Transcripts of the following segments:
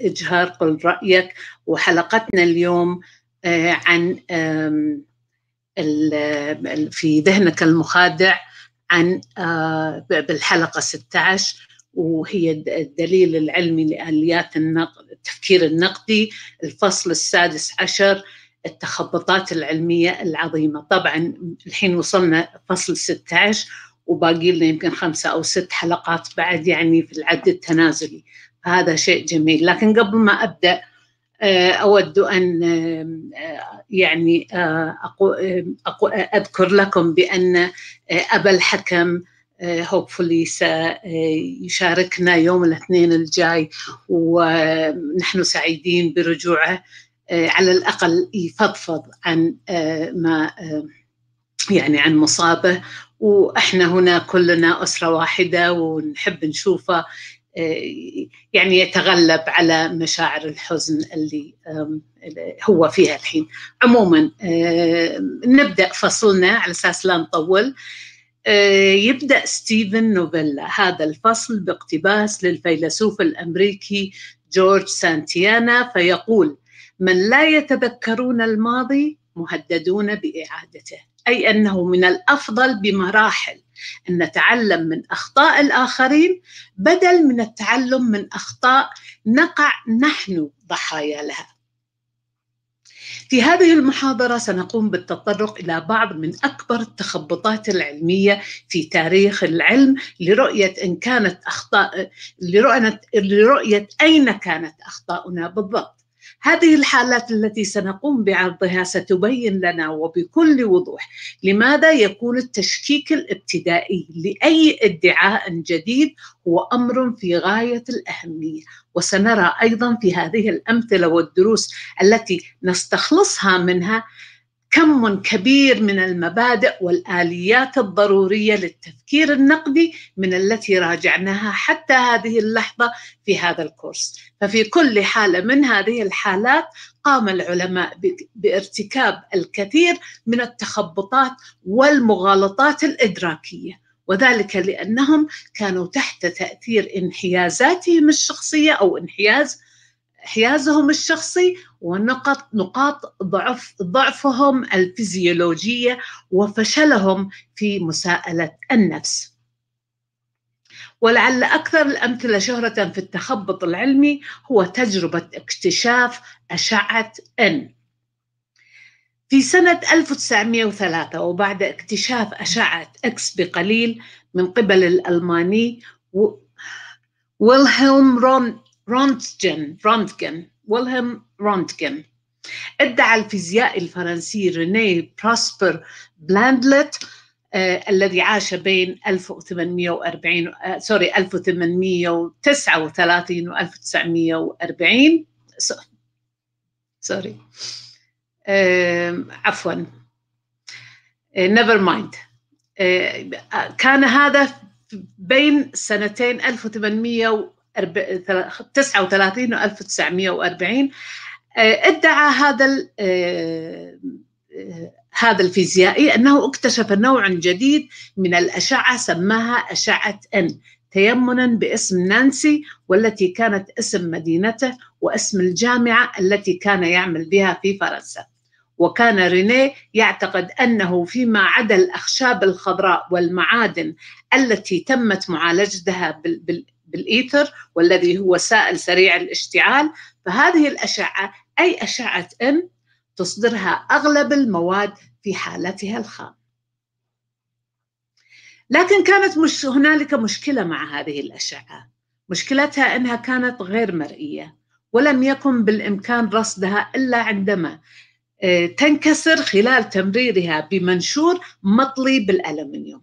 إجهار قل رأيك وحلقتنا اليوم آه، عن في ذهنك المخادع عن آه، بالحلقة 16 وهي الدليل العلمي لآليات النقد التفكير النقدي الفصل السادس عشر التخبطات العلمية العظيمة طبعا الحين وصلنا فصل 16 وباقي لنا يمكن خمسة أو ست حلقات بعد يعني في العد التنازلي هذا شيء جميل لكن قبل ما أبدأ آه، أود أن آه، يعني آه، أذكر لكم بأن أبا الحكم هوبفولي سيشاركنا يوم الاثنين الجاي ونحن سعيدين برجوعه على الأقل يفضفض عن ما يعني عن مصابه واحنا هنا كلنا اسره واحده ونحب نشوفه يعني يتغلب على مشاعر الحزن اللي هو فيها الحين عموما نبدأ فصلنا على أساس لا نطول آه، يبدأ ستيفن نوفيلا هذا الفصل باقتباس للفيلسوف الأمريكي جورج سانتيانا فيقول من لا يتذكرون الماضي مهددون بإعادته أي أنه من الأفضل بمراحل أن نتعلم من أخطاء الآخرين بدل من التعلم من أخطاء نقع نحن ضحايا لها في هذه المحاضرة سنقوم بالتطرق إلى بعض من أكبر التخبطات العلمية في تاريخ العلم لرؤية إن كانت أخطاء لرؤية, لرؤية أين كانت أخطاؤنا بالضبط هذه الحالات التي سنقوم بعرضها ستبين لنا وبكل وضوح لماذا يكون التشكيك الابتدائي لاي ادعاء جديد هو امر في غايه الاهميه وسنرى ايضا في هذه الامثله والدروس التي نستخلصها منها كم كبير من المبادئ والآليات الضرورية للتفكير النقدي من التي راجعناها حتى هذه اللحظة في هذا الكورس ففي كل حالة من هذه الحالات قام العلماء بارتكاب الكثير من التخبطات والمغالطات الإدراكية وذلك لأنهم كانوا تحت تأثير انحيازاتهم الشخصية أو انحياز حيازهم الشخصي ونقط نقاط ضعف ضعفهم الفيزيولوجيه وفشلهم في مساءله النفس. ولعل اكثر الامثله شهره في التخبط العلمي هو تجربه اكتشاف اشعه ان. في سنة 1903 وبعد اكتشاف أشعة إكس بقليل من قبل الألماني ويلهلم رون رونتجن رونتجن ويلهم رونتجن ادعى الفيزيائي الفرنسي ريني بروسبر بلاندلت آه الذي عاش بين 1840 آه سوري 1839 و 1940 سوري آه عفوا نيفر مايند كان هذا بين سنتين 1800 39 و1940 آه، ادعى هذا آه، آه، هذا الفيزيائي انه اكتشف نوع جديد من الاشعه سماها اشعه ان تيمنا باسم نانسي والتي كانت اسم مدينته واسم الجامعه التي كان يعمل بها في فرنسا. وكان ريني يعتقد انه فيما عدا الاخشاب الخضراء والمعادن التي تمت معالجتها بالإيثر والذي هو سائل سريع الاشتعال فهذه الأشعة أي أشعة ام تصدرها أغلب المواد في حالتها الخام لكن كانت مش هنالك مشكلة مع هذه الأشعة مشكلتها أنها كانت غير مرئية ولم يكن بالإمكان رصدها إلا عندما آه، تنكسر خلال تمريرها بمنشور مطلي بالألمنيوم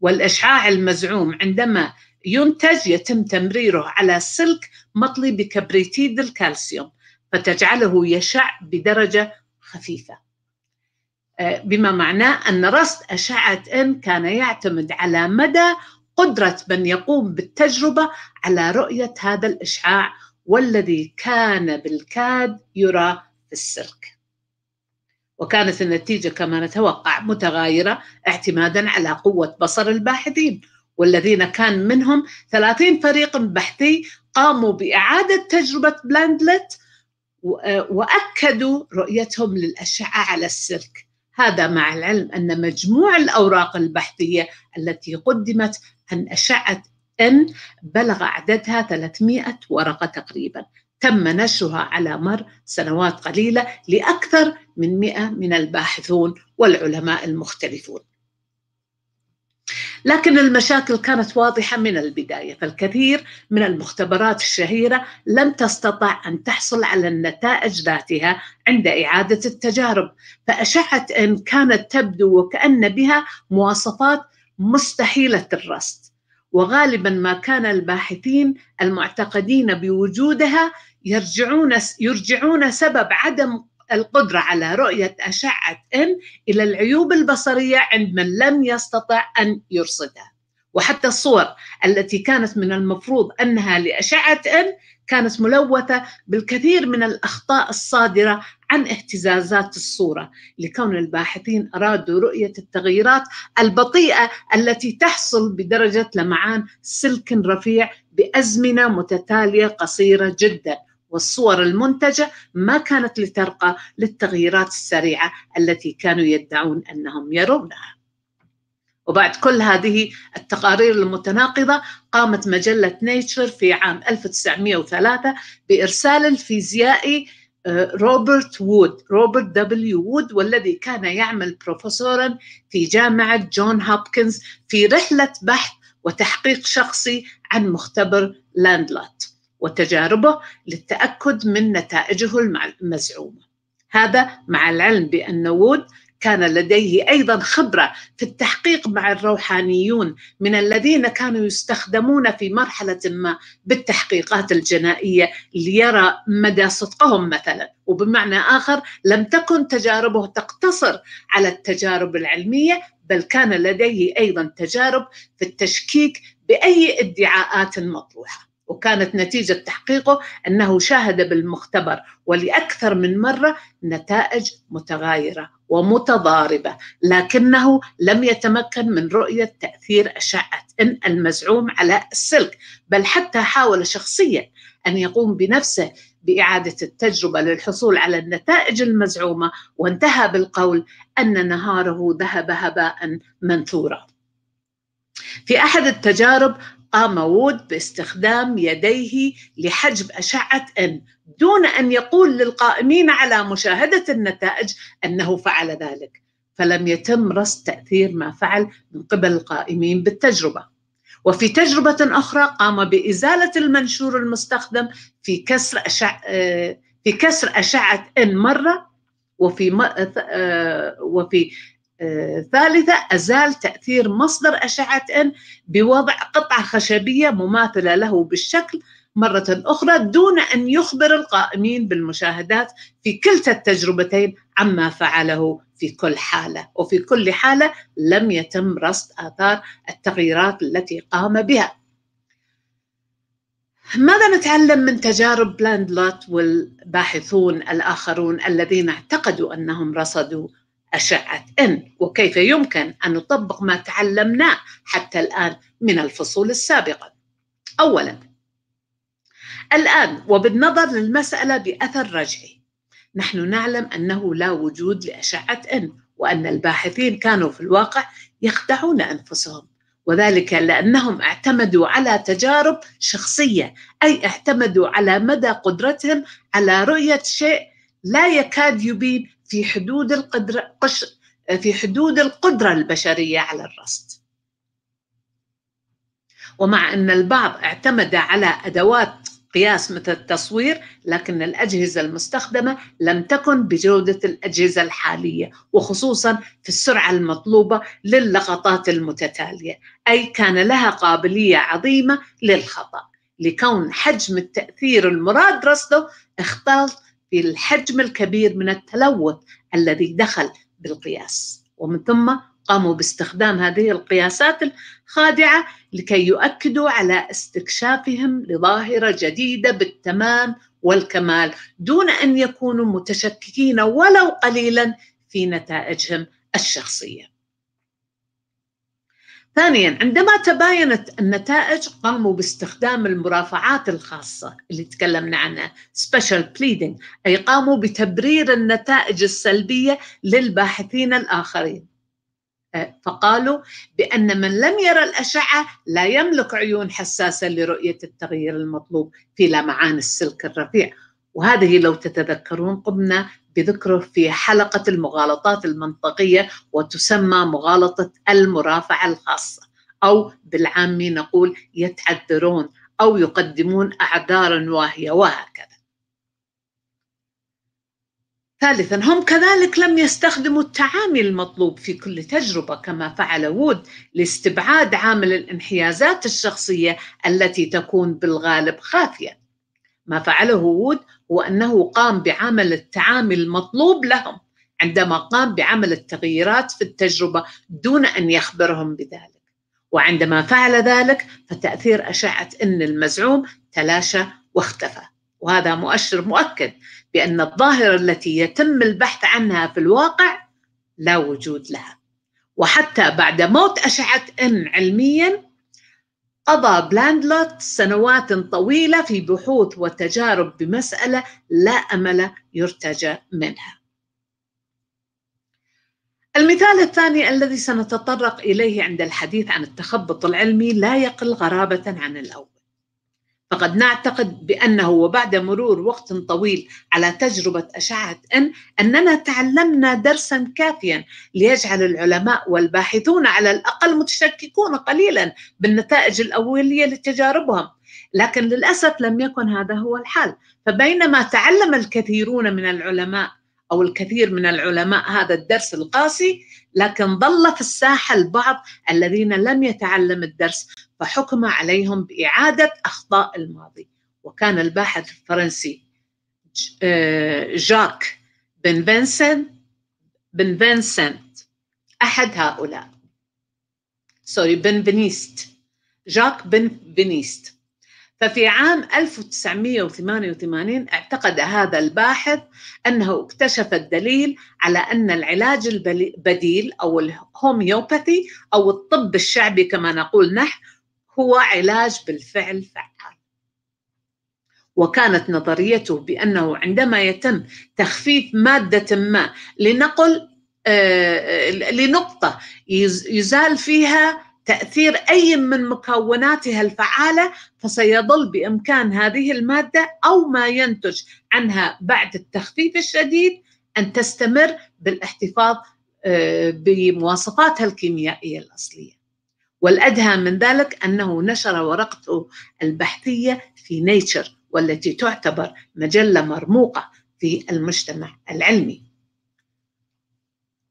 والإشعاع المزعوم عندما ينتج يتم تمريره على سلك مطلي بكبريتيد الكالسيوم فتجعله يشع بدرجة خفيفة آه، بما معناه أن رصد أشعة إن كان يعتمد على مدى قدرة من يقوم بالتجربة على رؤية هذا الإشعاع والذي كان بالكاد يرى في السلك وكانت النتيجة كما نتوقع متغايرة اعتمادا على قوة بصر الباحثين والذين كان منهم 30 فريق بحثي قاموا بإعادة تجربة بلاندلت آه، وأكدوا رؤيتهم للأشعة على السلك هذا مع العلم أن مجموع الأوراق البحثية التي قدمت عن أشعة إن بلغ عددها 300 ورقة تقريبا تم نشرها على مر سنوات قليلة لأكثر من 100 من الباحثون والعلماء المختلفون لكن المشاكل كانت واضحة من البداية فالكثير من المختبرات الشهيرة لم تستطع أن تحصل على النتائج ذاتها عند إعادة التجارب فأشعة إن كانت تبدو وكأن بها مواصفات مستحيلة الرصد وغالبا ما كان الباحثين المعتقدين بوجودها يرجعون يرجعون سبب عدم القدرة على رؤية أشعة إن إلى العيوب البصرية عند من لم يستطع أن يرصدها وحتى الصور التي كانت من المفروض أنها لأشعة إن كانت ملوثة بالكثير من الأخطاء الصادرة عن اهتزازات الصورة لكون الباحثين أرادوا رؤية التغييرات البطيئة التي تحصل بدرجة لمعان سلك رفيع بأزمنة متتالية قصيرة جداً والصور المنتجة ما كانت لترقى للتغييرات السريعة التي كانوا يدعون أنهم يرونها وبعد كل هذه التقارير المتناقضة قامت مجلة نيتشر في عام 1903 بإرسال الفيزيائي آه، روبرت وود روبرت دبليو وود والذي كان يعمل بروفيسورا في جامعة جون هوبكنز في رحلة بحث وتحقيق شخصي عن مختبر لاندلات وتجاربه للتأكد من نتائجه المزعومة هذا مع العلم بأن وود كان لديه أيضا خبرة في التحقيق مع الروحانيون من الذين كانوا يستخدمون في مرحلة ما بالتحقيقات الجنائية ليرى مدى صدقهم مثلا وبمعنى آخر لم تكن تجاربه تقتصر على التجارب العلمية بل كان لديه أيضا تجارب في التشكيك بأي ادعاءات مطروحة وكانت نتيجة تحقيقه أنه شاهد بالمختبر ولأكثر من مرة نتائج متغايرة ومتضاربة لكنه لم يتمكن من رؤية تأثير أشعة إن المزعوم على السلك بل حتى حاول شخصيا أن يقوم بنفسه بإعادة التجربة للحصول على النتائج المزعومة وانتهى بالقول أن نهاره ذهب هباء منثورا في أحد التجارب قام وود باستخدام يديه لحجب أشعة ان دون أن يقول للقائمين على مشاهدة النتائج أنه فعل ذلك فلم يتم رصد تأثير ما فعل من قبل القائمين بالتجربة وفي تجربة أخرى قام بإزالة المنشور المستخدم في كسر أشعة آه، في كسر أشعة ان مرة وفي آه، وفي ثالثة أزال تأثير مصدر أشعة N بوضع قطعة خشبية مماثلة له بالشكل مرة أخرى دون أن يخبر القائمين بالمشاهدات في كلتا التجربتين عما فعله في كل حالة وفي كل حالة لم يتم رصد آثار التغييرات التي قام بها ماذا نتعلم من تجارب بلاندلوت والباحثون الآخرون الذين اعتقدوا أنهم رصدوا أشعة إن وكيف يمكن أن نطبق ما تعلمناه حتى الآن من الفصول السابقة أولا الآن وبالنظر للمسألة بأثر رجعي نحن نعلم أنه لا وجود لأشعة إن وأن الباحثين كانوا في الواقع يخدعون أنفسهم وذلك لأنهم اعتمدوا على تجارب شخصية أي اعتمدوا على مدى قدرتهم على رؤية شيء لا يكاد يبين في حدود القدرة قش في حدود القدرة البشرية على الرصد ومع أن البعض اعتمد على أدوات قياس مثل التصوير لكن الأجهزة المستخدمة لم تكن بجودة الأجهزة الحالية وخصوصا في السرعة المطلوبة للقطات المتتالية أي كان لها قابلية عظيمة للخطأ لكون حجم التأثير المراد رصده اختلط في الحجم الكبير من التلوث الذي دخل بالقياس ومن ثم قاموا باستخدام هذه القياسات الخادعه لكي يؤكدوا على استكشافهم لظاهره جديده بالتمام والكمال دون ان يكونوا متشككين ولو قليلا في نتائجهم الشخصيه ثانيا عندما تباينت النتائج قاموا باستخدام المرافعات الخاصة اللي تكلمنا عنها سبيشال بليدنج أي قاموا بتبرير النتائج السلبية للباحثين الآخرين أه، فقالوا بأن من لم يرى الأشعة لا يملك عيون حساسة لرؤية التغيير المطلوب في لمعان السلك الرفيع وهذه لو تتذكرون قمنا بذكره في حلقة المغالطات المنطقية وتسمى مغالطة المرافعة الخاصة أو بالعامي نقول يتعذرون أو يقدمون أعذارا واهية وهكذا ثالثا هم كذلك لم يستخدموا التعامي المطلوب في كل تجربة كما فعل وود لاستبعاد عامل الانحيازات الشخصية التي تكون بالغالب خافية ما فعله وود وأنه قام بعمل التعامل المطلوب لهم عندما قام بعمل التغييرات في التجربة دون أن يخبرهم بذلك وعندما فعل ذلك فتأثير أشعة أن المزعوم تلاشى واختفى وهذا مؤشر مؤكد بأن الظاهرة التي يتم البحث عنها في الواقع لا وجود لها وحتى بعد موت أشعة أن علميا قضى بلاندلوت سنوات طويلة في بحوث وتجارب بمسألة لا أمل يرتجى منها. المثال الثاني الذي سنتطرق إليه عند الحديث عن التخبط العلمي لا يقل غرابة عن الأول. فقد نعتقد بأنه وبعد مرور وقت طويل على تجربة أشعة إن أننا تعلمنا درسا كافيا ليجعل العلماء والباحثون على الأقل متشككون قليلا بالنتائج الأولية لتجاربهم لكن للأسف لم يكن هذا هو الحال فبينما تعلم الكثيرون من العلماء أو الكثير من العلماء هذا الدرس القاسي لكن ظل في الساحة البعض الذين لم يتعلم الدرس فحكم عليهم بإعادة أخطاء الماضي وكان الباحث الفرنسي آه، جاك بن فينسنت بن فينسنت أحد هؤلاء سوري بن فينيست جاك بن فينيست ففي عام 1988 اعتقد هذا الباحث أنه اكتشف الدليل على أن العلاج البديل أو الهوميوباثي أو الطب الشعبي كما نقول نحن هو علاج بالفعل فعال وكانت نظريته بأنه عندما يتم تخفيف مادة ما لنقل آه، لنقطة يزال فيها تأثير أي من مكوناتها الفعالة فسيظل بإمكان هذه المادة أو ما ينتج عنها بعد التخفيف الشديد أن تستمر بالاحتفاظ آه، بمواصفاتها الكيميائية الأصلية والأدهى من ذلك أنه نشر ورقته البحثية في نيتشر والتي تعتبر مجلة مرموقة في المجتمع العلمي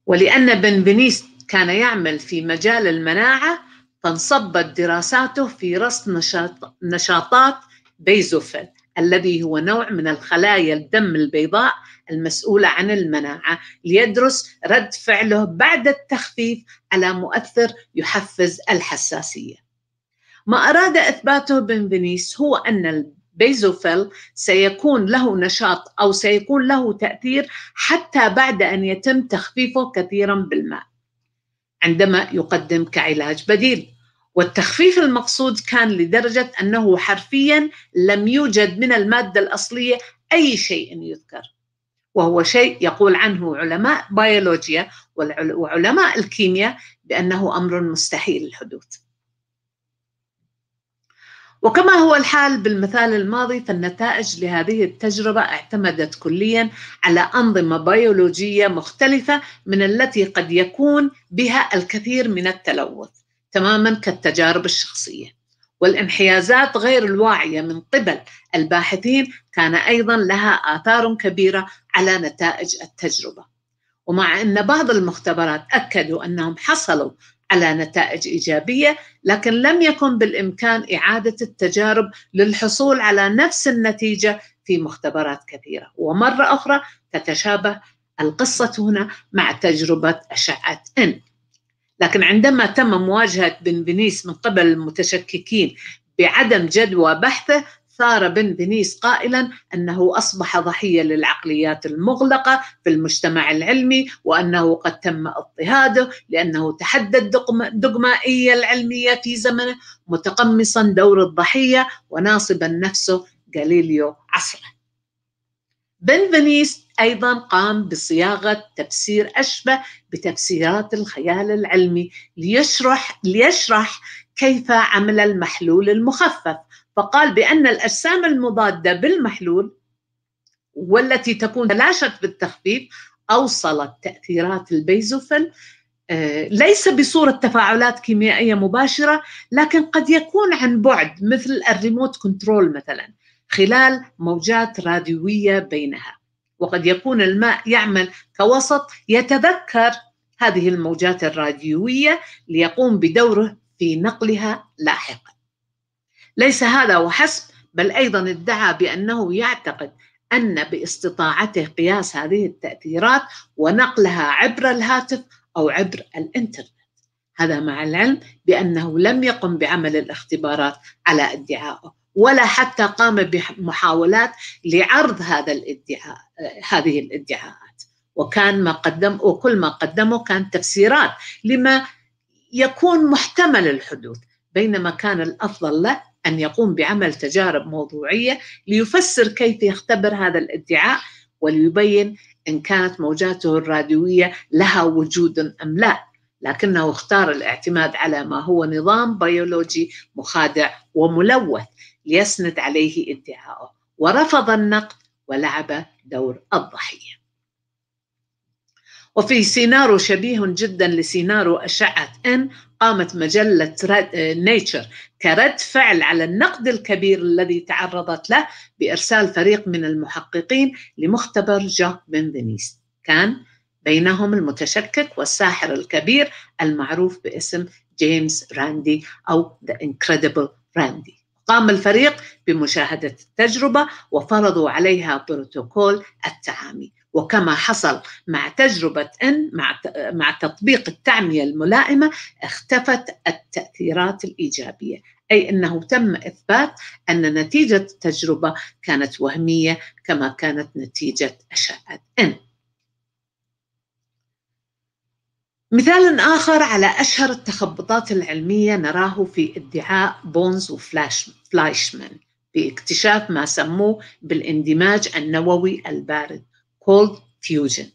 ولأن بنفينيست كان يعمل في مجال المناعة فانصبت دراساته في رصد نشاط نشاطات بيزوفيل الذي هو نوع من الخلايا الدم البيضاء المسؤولة عن المناعة ليدرس رد فعله بعد التخفيف على مؤثر يحفز الحساسية ما أراد إثباته فينيس هو أن البيزوفيل سيكون له نشاط أو سيكون له تأثير حتى بعد أن يتم تخفيفه كثيرا بالماء عندما يقدم كعلاج بديل والتخفيف المقصود كان لدرجة أنه حرفيا لم يوجد من المادة الأصلية أي شيء يذكر وهو شيء يقول عنه علماء بيولوجيا وعلماء الكيمياء بأنه أمر مستحيل الحدوث وكما هو الحال بالمثال الماضي فالنتائج لهذه التجربة اعتمدت كليا على أنظمة بيولوجية مختلفة من التي قد يكون بها الكثير من التلوث تماما كالتجارب الشخصية والانحيازات غير الواعية من قبل الباحثين كان أيضا لها آثار كبيرة على نتائج التجربة ومع أن بعض المختبرات أكدوا أنهم حصلوا على نتائج ايجابيه لكن لم يكن بالامكان اعاده التجارب للحصول على نفس النتيجه في مختبرات كثيره ومره اخرى تتشابه القصه هنا مع تجربه اشعه ان لكن عندما تم مواجهه بنفينيس من قبل المتشككين بعدم جدوى بحثه ثار بن دينيس قائلا انه اصبح ضحيه للعقليات المغلقه في المجتمع العلمي وانه قد تم اضطهاده لانه تحدى الدقمائيه العلميه في زمنه متقمصا دور الضحيه وناصبا نفسه غاليليو عصره. بن بنفينيس أيضا قام بصياغة تفسير أشبه بتفسيرات الخيال العلمي ليشرح, ليشرح كيف عمل المحلول المخفف فقال بأن الأجسام المضادة بالمحلول والتي تكون تلاشت بالتخفيف أوصلت تأثيرات البيزوفيل آه، ليس بصورة تفاعلات كيميائية مباشرة لكن قد يكون عن بعد مثل الريموت كنترول مثلا خلال موجات راديوية بينها وقد يكون الماء يعمل كوسط يتذكر هذه الموجات الراديوية ليقوم بدوره في نقلها لاحقاً ليس هذا وحسب بل أيضا ادعى بأنه يعتقد أن باستطاعته قياس هذه التأثيرات ونقلها عبر الهاتف أو عبر الإنترنت هذا مع العلم بأنه لم يقم بعمل الاختبارات على ادعائه ولا حتى قام بمحاولات لعرض هذا الادعاء هذه الادعاءات وكان ما قدم وكل ما قدمه كان تفسيرات لما يكون محتمل الحدوث بينما كان الافضل له أن يقوم بعمل تجارب موضوعية ليفسر كيف يختبر هذا الادعاء وليبين إن كانت موجاته الراديوية لها وجود أم لا لكنه اختار الاعتماد على ما هو نظام بيولوجي مخادع وملوث ليسند عليه ادعاءه ورفض النقد ولعب دور الضحيه وفي سيناريو شبيه جدا لسيناريو أشعة إن قامت مجلة نيتشر آه، كرد فعل على النقد الكبير الذي تعرضت له بإرسال فريق من المحققين لمختبر جاك بن فينيس كان بينهم المتشكك والساحر الكبير المعروف باسم جيمس راندي أو The Incredible راندي قام الفريق بمشاهدة التجربة وفرضوا عليها بروتوكول التعامي وكما حصل مع تجربة إن مع مع تطبيق التعمية الملائمة اختفت التأثيرات الإيجابية أي أنه تم إثبات أن نتيجة التجربة كانت وهمية كما كانت نتيجة أشعة إن مثال آخر على أشهر التخبطات العلمية نراه في ادعاء بونز وفلايشمان باكتشاف ما سموه بالاندماج النووي البارد كولد فيوجن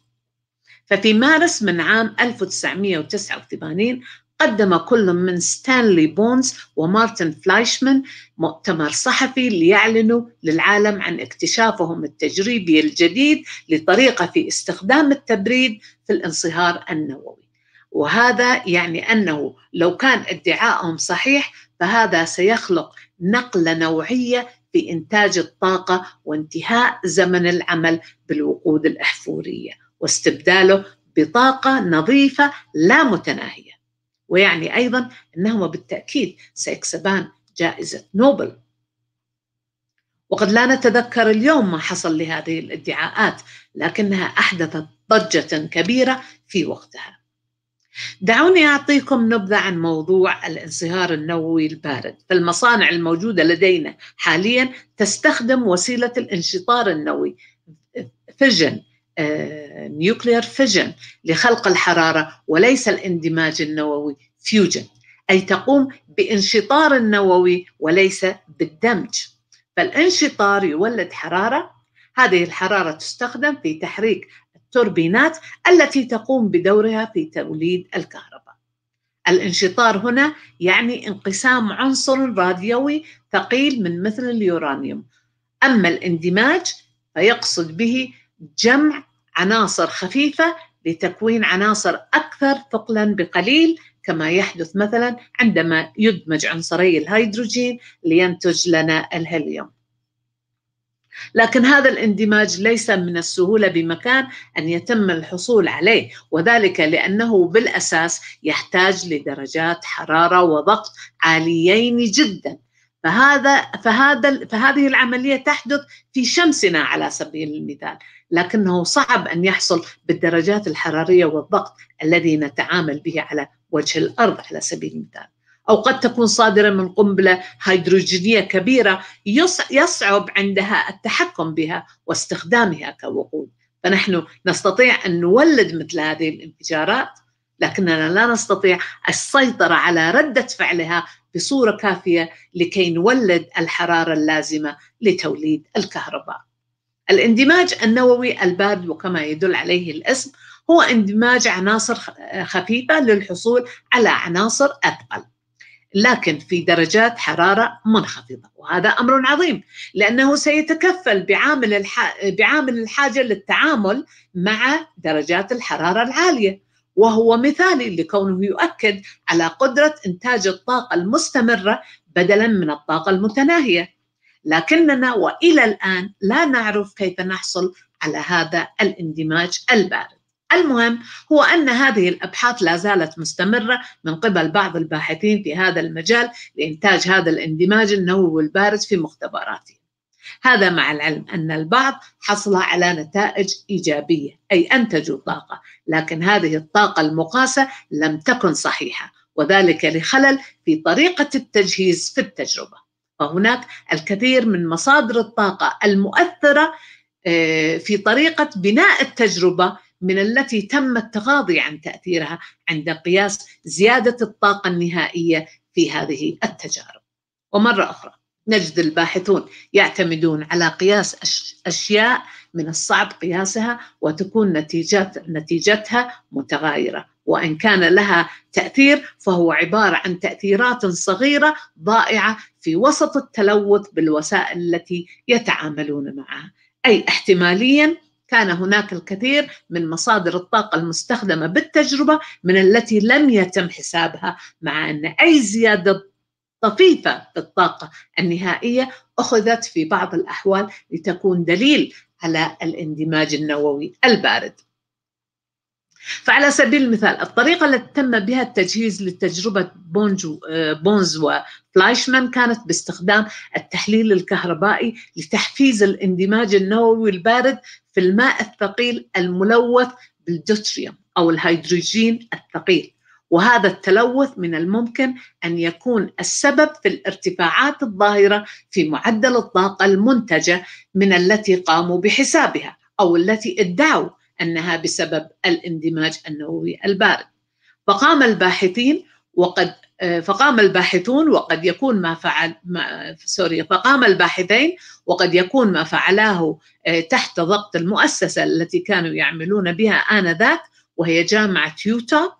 ففي مارس من عام 1989 قدم كل من ستانلي بونز ومارتن فلايشمان مؤتمر صحفي ليعلنوا للعالم عن اكتشافهم التجريبي الجديد لطريقة في استخدام التبريد في الانصهار النووي وهذا يعني أنه لو كان ادعائهم صحيح فهذا سيخلق نقلة نوعية في إنتاج الطاقة وانتهاء زمن العمل بالوقود الأحفورية واستبداله بطاقة نظيفة لا متناهية ويعني أيضا أنهما بالتأكيد سيكسبان جائزة نوبل وقد لا نتذكر اليوم ما حصل لهذه الادعاءات لكنها أحدثت ضجة كبيرة في وقتها دعوني أعطيكم نبذة عن موضوع الانصهار النووي البارد فالمصانع الموجودة لدينا حاليا تستخدم وسيلة الانشطار النووي فيجن آه، نيوكلير فيجن لخلق الحرارة وليس الاندماج النووي فيوجن أي تقوم بانشطار النووي وليس بالدمج فالانشطار يولد حرارة هذه الحرارة تستخدم في تحريك التوربينات التي تقوم بدورها في توليد الكهرباء. الانشطار هنا يعني انقسام عنصر راديوي ثقيل من مثل اليورانيوم. أما الاندماج فيقصد به جمع عناصر خفيفة لتكوين عناصر أكثر ثقلا بقليل كما يحدث مثلا عندما يدمج عنصري الهيدروجين لينتج لنا الهيليوم. لكن هذا الاندماج ليس من السهوله بمكان ان يتم الحصول عليه وذلك لانه بالاساس يحتاج لدرجات حراره وضغط عاليين جدا فهذا فهذا فهذه العمليه تحدث في شمسنا على سبيل المثال لكنه صعب ان يحصل بالدرجات الحراريه والضغط الذي نتعامل به على وجه الارض على سبيل المثال أو قد تكون صادرة من قنبلة هيدروجينية كبيرة يصعب عندها التحكم بها واستخدامها كوقود فنحن نستطيع أن نولد مثل هذه الانفجارات لكننا لا نستطيع السيطرة على ردة فعلها بصورة كافية لكي نولد الحرارة اللازمة لتوليد الكهرباء الاندماج النووي البارد وكما يدل عليه الاسم هو اندماج عناصر خفيفة للحصول على عناصر أثقل لكن في درجات حرارة منخفضة وهذا أمر عظيم لأنه سيتكفل بعامل, الح... بعامل الحاجة للتعامل مع درجات الحرارة العالية وهو مثالي لكونه يؤكد على قدرة إنتاج الطاقة المستمرة بدلا من الطاقة المتناهية لكننا وإلى الآن لا نعرف كيف نحصل على هذا الاندماج البارد المهم هو أن هذه الأبحاث لا زالت مستمرة من قبل بعض الباحثين في هذا المجال لإنتاج هذا الاندماج النووي البارز في مختبراتهم هذا مع العلم أن البعض حصل على نتائج إيجابية أي أنتجوا طاقة لكن هذه الطاقة المقاسة لم تكن صحيحة وذلك لخلل في طريقة التجهيز في التجربة فهناك الكثير من مصادر الطاقة المؤثرة آه، في طريقة بناء التجربة من التي تم التغاضي عن تأثيرها عند قياس زيادة الطاقة النهائية في هذه التجارب. ومرة أخرى نجد الباحثون يعتمدون على قياس أشياء من الصعب قياسها وتكون نتيجات نتيجتها متغايرة وإن كان لها تأثير فهو عبارة عن تأثيرات صغيرة ضائعة في وسط التلوث بالوسائل التي يتعاملون معها أي احتماليا كان هناك الكثير من مصادر الطاقة المستخدمة بالتجربة من التي لم يتم حسابها مع أن أي زيادة طفيفة في الطاقة النهائية أخذت في بعض الأحوال لتكون دليل على الاندماج النووي البارد فعلى سبيل المثال الطريقة التي تم بها التجهيز لتجربة بونجو آه، بونز وفلايشمان كانت باستخدام التحليل الكهربائي لتحفيز الاندماج النووي البارد في الماء الثقيل الملوث بالدوتريوم أو الهيدروجين الثقيل وهذا التلوث من الممكن أن يكون السبب في الارتفاعات الظاهرة في معدل الطاقة المنتجة من التي قاموا بحسابها أو التي ادعوا أنها بسبب الاندماج النووي البارد فقام الباحثين وقد فقام الباحثون وقد يكون ما فعل ما سوري فقام الباحثين وقد يكون ما فعلاه آه، تحت ضغط المؤسسة التي كانوا يعملون بها آنذاك وهي جامعة يوتا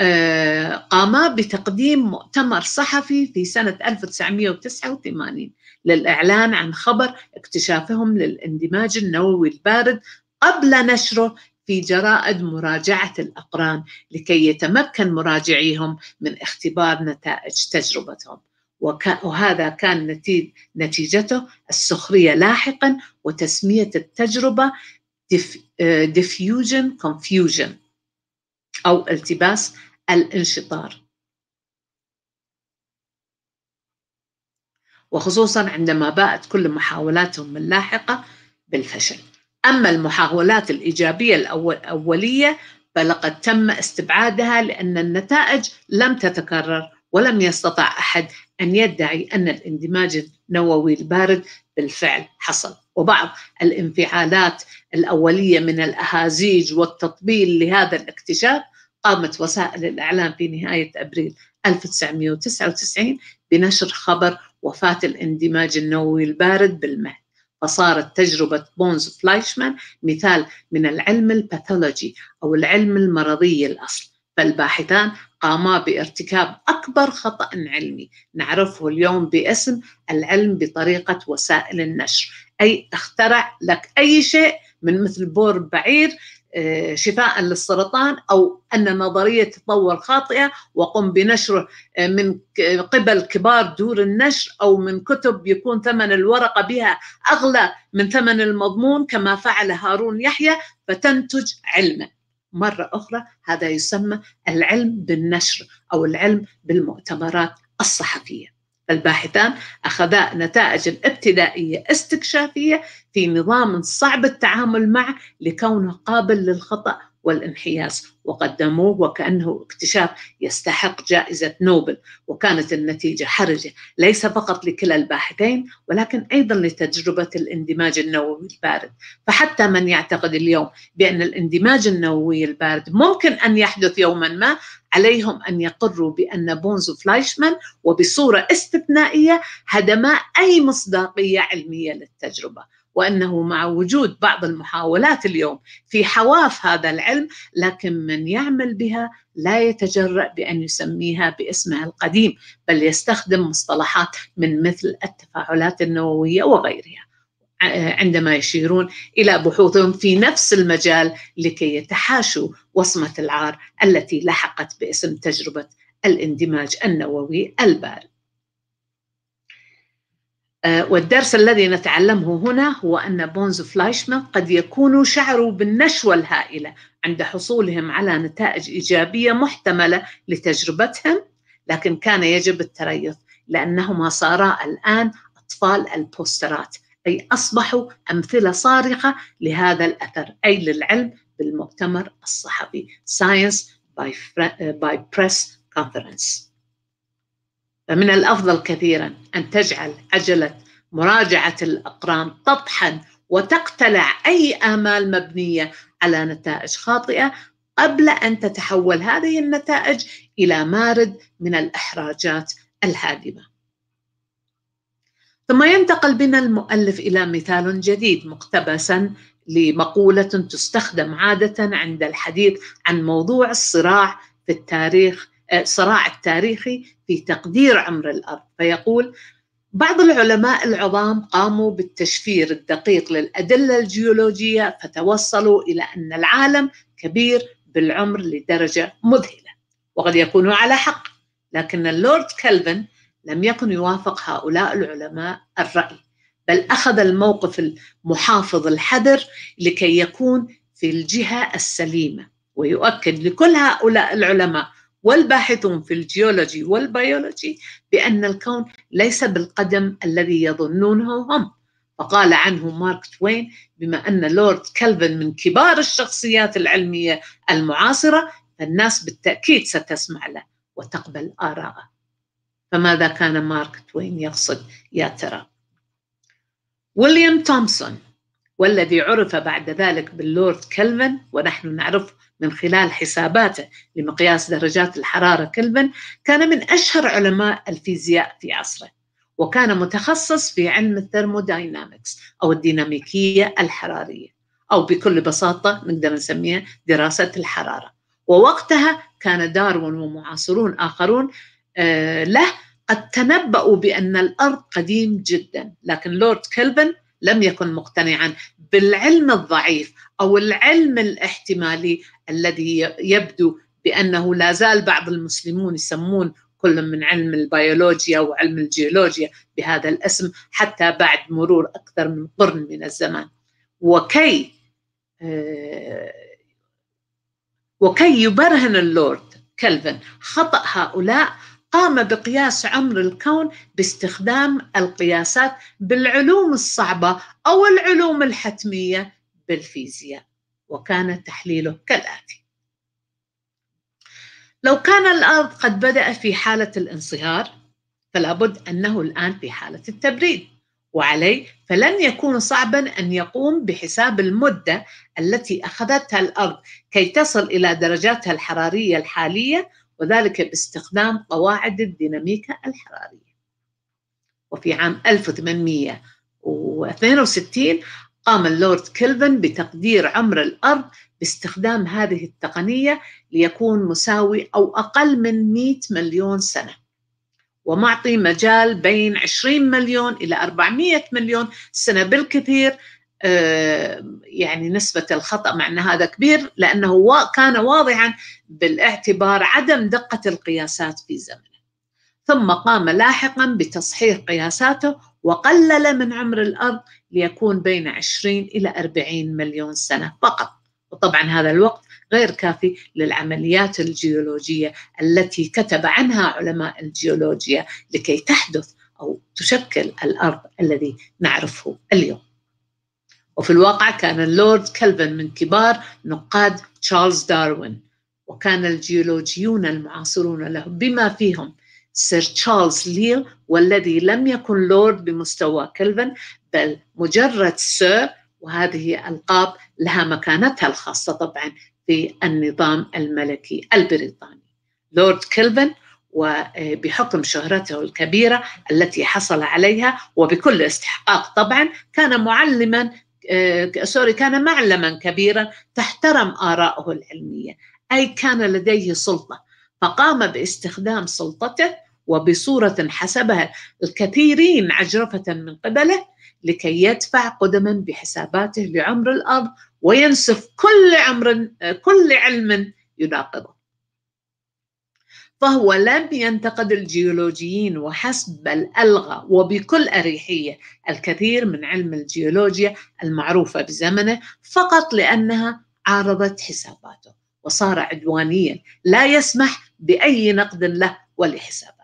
آه، قاما بتقديم مؤتمر صحفي في سنة 1989 للإعلان عن خبر اكتشافهم للاندماج النووي البارد قبل نشره في جرائد مراجعة الأقران لكي يتمكن مراجعيهم من اختبار نتائج تجربتهم وهذا كان نتيجته السخرية لاحقا وتسمية التجربة diffusion confusion أو التباس الانشطار وخصوصا عندما باءت كل محاولاتهم اللاحقة بالفشل أما المحاولات الإيجابية الأولية فلقد تم استبعادها لأن النتائج لم تتكرر ولم يستطع أحد أن يدعي أن الاندماج النووي البارد بالفعل حصل وبعض الانفعالات الأولية من الأهازيج والتطبيل لهذا الاكتشاف قامت وسائل الإعلام في نهاية أبريل 1999 بنشر خبر وفاة الاندماج النووي البارد بالمهد فصارت تجربة بونز فلايشمان مثال من العلم الباثولوجي أو العلم المرضي الأصل فالباحثان قاما بارتكاب أكبر خطأ علمي نعرفه اليوم باسم العلم بطريقة وسائل النشر أي اخترع لك أي شيء من مثل بور بعير آه، شفاء للسرطان او ان نظريه تطور خاطئه وقم بنشره آه، من قبل كبار دور النشر او من كتب يكون ثمن الورقه بها اغلى من ثمن المضمون كما فعل هارون يحيى فتنتج علما. مره اخرى هذا يسمى العلم بالنشر او العلم بالمؤتمرات الصحفيه. الباحثان أخذا نتائج الابتدائية استكشافية في نظام صعب التعامل معه لكونه قابل للخطأ والانحياز وقدموه وكأنه اكتشاف يستحق جائزة نوبل وكانت النتيجة حرجة ليس فقط لكلا الباحثين ولكن أيضا لتجربة الاندماج النووي البارد فحتى من يعتقد اليوم بأن الاندماج النووي البارد ممكن أن يحدث يوما ما عليهم أن يقروا بأن بونزو فلايشمان وبصورة استثنائية هدما أي مصداقية علمية للتجربة وانه مع وجود بعض المحاولات اليوم في حواف هذا العلم لكن من يعمل بها لا يتجرأ بان يسميها باسمها القديم بل يستخدم مصطلحات من مثل التفاعلات النوويه وغيرها آه، عندما يشيرون الى بحوثهم في نفس المجال لكي يتحاشوا وصمه العار التي لحقت باسم تجربه الاندماج النووي البارد آه، والدرس الذي نتعلمه هنا هو أن بونز فلايشمان قد يكونوا شعروا بالنشوة الهائلة عند حصولهم على نتائج إيجابية محتملة لتجربتهم لكن كان يجب التريث لأنهما صارا الآن أطفال البوسترات أي أصبحوا أمثلة صارخة لهذا الأثر أي للعلم بالمؤتمر الصحفي Science by, آه، by Press Conference فمن الافضل كثيرا ان تجعل عجله مراجعه الاقران تطحن وتقتلع اي امال مبنيه على نتائج خاطئه قبل ان تتحول هذه النتائج الى مارد من الاحراجات الهادمه. ثم ينتقل بنا المؤلف الى مثال جديد مقتبسا لمقوله تستخدم عاده عند الحديث عن موضوع الصراع في التاريخ الصراع آه، التاريخي في تقدير عمر الارض فيقول بعض العلماء العظام قاموا بالتشفير الدقيق للادله الجيولوجيه فتوصلوا الى ان العالم كبير بالعمر لدرجه مذهله وقد يكونوا على حق لكن اللورد كلفن لم يكن يوافق هؤلاء العلماء الراي بل اخذ الموقف المحافظ الحذر لكي يكون في الجهه السليمه ويؤكد لكل هؤلاء العلماء والباحثون في الجيولوجي والبيولوجي بأن الكون ليس بالقدم الذي يظنونه هم فقال عنه مارك توين بما أن لورد كلفن من كبار الشخصيات العلمية المعاصرة فالناس بالتأكيد ستسمع له وتقبل آراءه فماذا كان مارك توين يقصد يا ترى ويليام تومسون والذي عرف بعد ذلك باللورد كلفن ونحن نعرفه من خلال حساباته لمقياس درجات الحرارة كلفن كان من أشهر علماء الفيزياء في عصره وكان متخصص في علم الثيرموداينامكس أو الديناميكية الحرارية أو بكل بساطة نقدر نسميها دراسة الحرارة ووقتها كان داروين ومعاصرون آخرون آه، له قد تنبأوا بأن الأرض قديم جدا لكن لورد كلفن لم يكن مقتنعا بالعلم الضعيف او العلم الاحتمالي الذي يبدو بانه لا زال بعض المسلمون يسمون كل من علم البيولوجيا وعلم الجيولوجيا بهذا الاسم حتى بعد مرور اكثر من قرن من الزمان وكي آه، وكي يبرهن اللورد كلفن خطا هؤلاء قام بقياس عمر الكون باستخدام القياسات بالعلوم الصعبة أو العلوم الحتمية بالفيزياء وكان تحليله كالآتي لو كان الأرض قد بدأ في حالة الانصهار فلابد أنه الآن في حالة التبريد وعليه فلن يكون صعبا أن يقوم بحساب المدة التي أخذتها الأرض كي تصل إلى درجاتها الحرارية الحالية وذلك باستخدام قواعد الديناميكا الحرارية وفي عام 1862 قام اللورد كلفن بتقدير عمر الأرض باستخدام هذه التقنية ليكون مساوي أو أقل من 100 مليون سنة ومعطي مجال بين 20 مليون إلى 400 مليون سنة بالكثير آه، يعني نسبة الخطأ مع أن هذا كبير لأنه كان واضعا بالاعتبار عدم دقة القياسات في زمنه ثم قام لاحقا بتصحيح قياساته وقلل من عمر الأرض ليكون بين 20 إلى 40 مليون سنة فقط وطبعا هذا الوقت غير كافي للعمليات الجيولوجية التي كتب عنها علماء الجيولوجيا لكي تحدث أو تشكل الأرض الذي نعرفه اليوم وفي الواقع كان اللورد كلفن من كبار نقاد تشارلز داروين وكان الجيولوجيون المعاصرون له بما فيهم سير تشارلز ليل والذي لم يكن لورد بمستوى كلفن بل مجرد سير وهذه ألقاب لها مكانتها الخاصة طبعا في النظام الملكي البريطاني لورد كلفن وبحكم شهرته الكبيرة التي حصل عليها وبكل استحقاق طبعا كان معلما آه، سوري كان معلما كبيرا تحترم آراءه العلمية أي كان لديه سلطة فقام باستخدام سلطته وبصورة حسبها الكثيرين عجرفة من قبله لكي يدفع قدما بحساباته لعمر الأرض وينسف كل عمر آه، كل علم يناقضه فهو لم ينتقد الجيولوجيين وحسب بل ألغى وبكل أريحية الكثير من علم الجيولوجيا المعروفة بزمنه فقط لأنها عارضت حساباته وصار عدوانيا لا يسمح بأي نقد له ولحساباته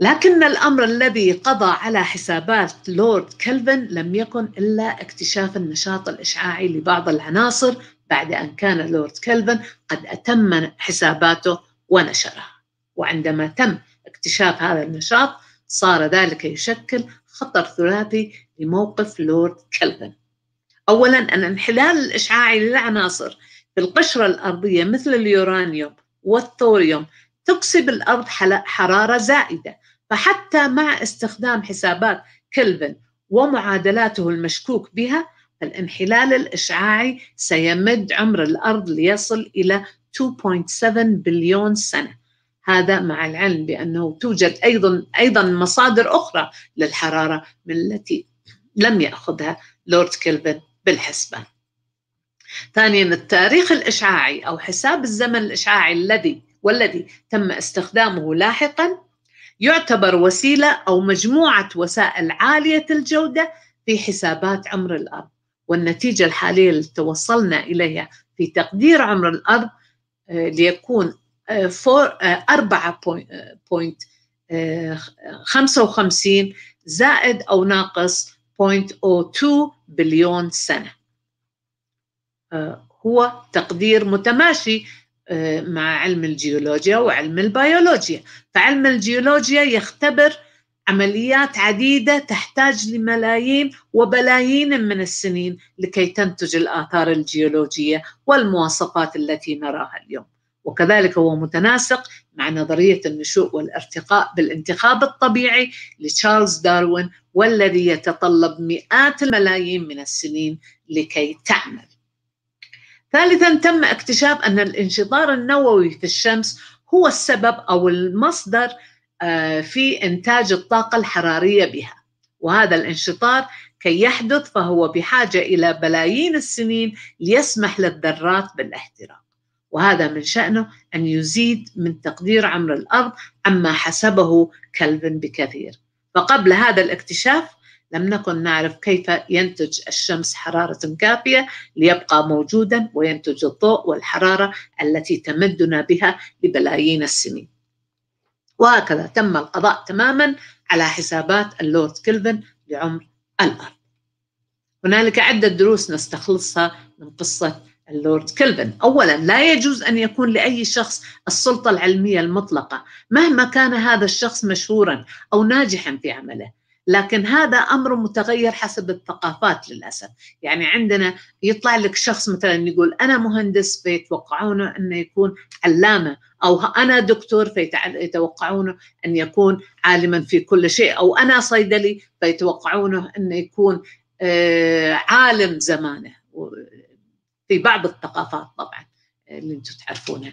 لكن الأمر الذي قضى على حسابات لورد كلفن لم يكن إلا اكتشاف النشاط الإشعاعي لبعض العناصر بعد أن كان لورد كلفن قد أتم حساباته ونشرها وعندما تم اكتشاف هذا النشاط صار ذلك يشكل خطر ثلاثي لموقف لورد كلفن أولا أن الانحلال الإشعاعي للعناصر في القشرة الأرضية مثل اليورانيوم والثوريوم تكسب الأرض حرارة زائدة فحتى مع استخدام حسابات كلفن ومعادلاته المشكوك بها الانحلال الإشعاعي سيمد عمر الأرض ليصل إلى 2.7 بليون سنة هذا مع العلم بأنه توجد أيضا أيضا مصادر أخرى للحرارة من التي لم يأخذها لورد كيلفن بالحسبان ثانيا التاريخ الإشعاعي أو حساب الزمن الإشعاعي الذي والذي تم استخدامه لاحقا يعتبر وسيلة أو مجموعة وسائل عالية الجودة في حسابات عمر الأرض والنتيجة الحالية اللي توصلنا إليها في تقدير عمر الأرض آه، ليكون 4.55 آه، آه، زائد أو ناقص 0.02 بليون سنة هو تقدير متماشي مع علم الجيولوجيا وعلم البيولوجيا فعلم الجيولوجيا يختبر عمليات عديدة تحتاج لملايين وبلايين من السنين لكي تنتج الآثار الجيولوجية والمواصفات التي نراها اليوم وكذلك هو متناسق مع نظرية النشوء والارتقاء بالانتخاب الطبيعي لتشارلز داروين والذي يتطلب مئات الملايين من السنين لكي تعمل ثالثا تم اكتشاف أن الانشطار النووي في الشمس هو السبب أو المصدر آه، في إنتاج الطاقة الحرارية بها وهذا الانشطار كي يحدث فهو بحاجة إلى بلايين السنين ليسمح للذرات بالاحتراق وهذا من شأنه أن يزيد من تقدير عمر الأرض عما حسبه كلفن بكثير فقبل هذا الاكتشاف لم نكن نعرف كيف ينتج الشمس حرارة كافية ليبقى موجودا وينتج الضوء والحرارة التي تمدنا بها لبلايين السنين وهكذا تم القضاء تماما على حسابات اللورد كيلفن لعمر الأرض هنالك عدة دروس نستخلصها من قصة اللورد كيلفن أولا لا يجوز أن يكون لأي شخص السلطة العلمية المطلقة مهما كان هذا الشخص مشهورا أو ناجحا في عمله لكن هذا امر متغير حسب الثقافات للاسف يعني عندنا يطلع لك شخص مثلا يقول انا مهندس فيتوقعونه انه يكون علامه او انا دكتور فيتوقعونه ان يكون عالما في كل شيء او انا صيدلي فيتوقعونه انه يكون آه، عالم زمانه في بعض الثقافات طبعا آه، اللي انتم تعرفونها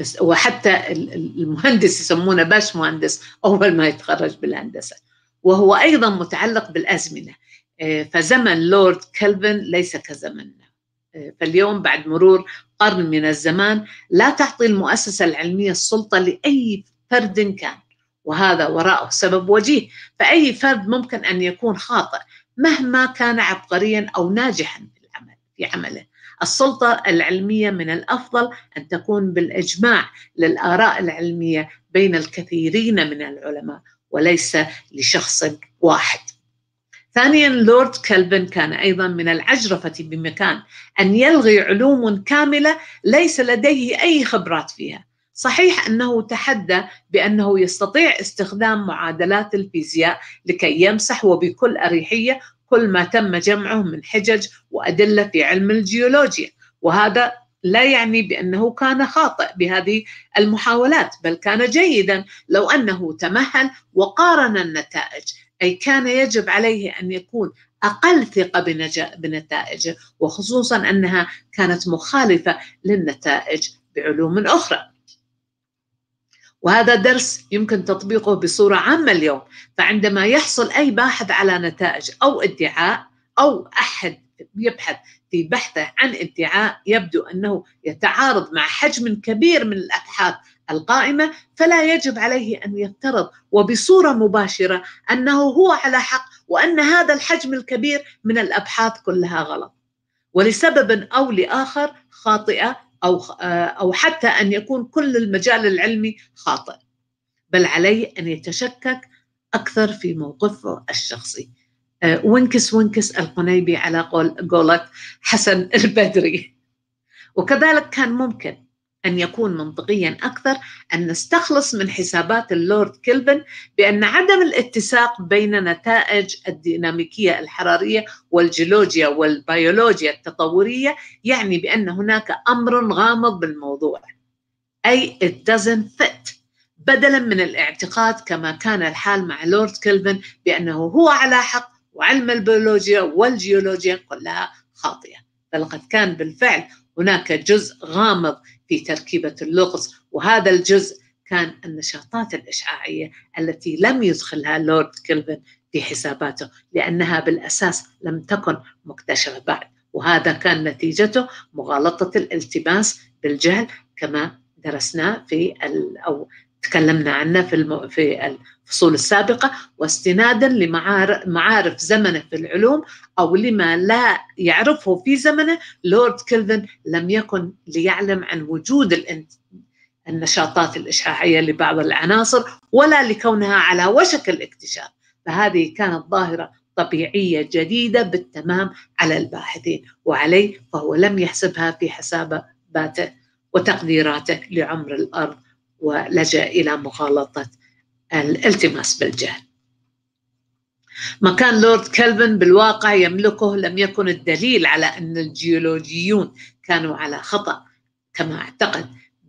بس وحتى المهندس يسمونه باش مهندس اول ما يتخرج بالهندسه وهو أيضا متعلق بالأزمنة آه، فزمن لورد كلفن ليس كزمننا آه، فاليوم بعد مرور قرن من الزمان لا تعطي المؤسسة العلمية السلطة لأي فرد كان وهذا وراءه سبب وجيه فأي فرد ممكن أن يكون خاطئ مهما كان عبقريا أو ناجحا في العمل في عمله السلطة العلمية من الأفضل أن تكون بالإجماع للآراء العلمية بين الكثيرين من العلماء وليس لشخص واحد ثانيا لورد كلفن كان ايضا من العجرفه بمكان ان يلغي علوم كامله ليس لديه اي خبرات فيها صحيح انه تحدى بانه يستطيع استخدام معادلات الفيزياء لكي يمسح وبكل اريحيه كل ما تم جمعه من حجج وادله في علم الجيولوجيا وهذا لا يعني بانه كان خاطئ بهذه المحاولات بل كان جيدا لو انه تمهل وقارن النتائج اي كان يجب عليه ان يكون اقل ثقه بنتائجه وخصوصا انها كانت مخالفه للنتائج بعلوم اخرى. وهذا درس يمكن تطبيقه بصوره عامه اليوم، فعندما يحصل اي باحث على نتائج او ادعاء او احد يبحث في بحثه عن ادعاء يبدو انه يتعارض مع حجم كبير من الابحاث القائمه فلا يجب عليه ان يفترض وبصوره مباشره انه هو على حق وان هذا الحجم الكبير من الابحاث كلها غلط ولسبب او لاخر خاطئه او آه، او حتى ان يكون كل المجال العلمي خاطئ بل عليه ان يتشكك اكثر في موقفه الشخصي آه، وانكس وانكس القنيبي على قول قولة حسن البدري وكذلك كان ممكن أن يكون منطقيا أكثر أن نستخلص من حسابات اللورد كيلفن بأن عدم الاتساق بين نتائج الديناميكية الحرارية والجيولوجيا والبيولوجيا التطورية يعني بأن هناك أمر غامض بالموضوع أي it doesn't fit بدلا من الاعتقاد كما كان الحال مع لورد كيلفن بأنه هو على حق وعلم البيولوجيا والجيولوجيا كلها خاطئه فلقد كان بالفعل هناك جزء غامض في تركيبه اللغز وهذا الجزء كان النشاطات الاشعاعيه التي لم يدخلها لورد كلفن في حساباته لانها بالاساس لم تكن مكتشفه بعد وهذا كان نتيجته مغالطه الالتباس بالجهل كما درسناه في او تكلمنا عنه في في الفصول السابقة واستنادا لمعارف زمنه في العلوم أو لما لا يعرفه في زمنه لورد كيلفن لم يكن ليعلم عن وجود النشاطات الإشعاعية لبعض العناصر ولا لكونها على وشك الاكتشاف فهذه كانت ظاهرة طبيعية جديدة بالتمام على الباحثين وعليه فهو لم يحسبها في حساباته وتقديراته لعمر الأرض ولجأ إلى مغالطة الالتماس بالجهل مكان لورد كلفن بالواقع يملكه لم يكن الدليل على أن الجيولوجيون كانوا على خطأ كما اعتقد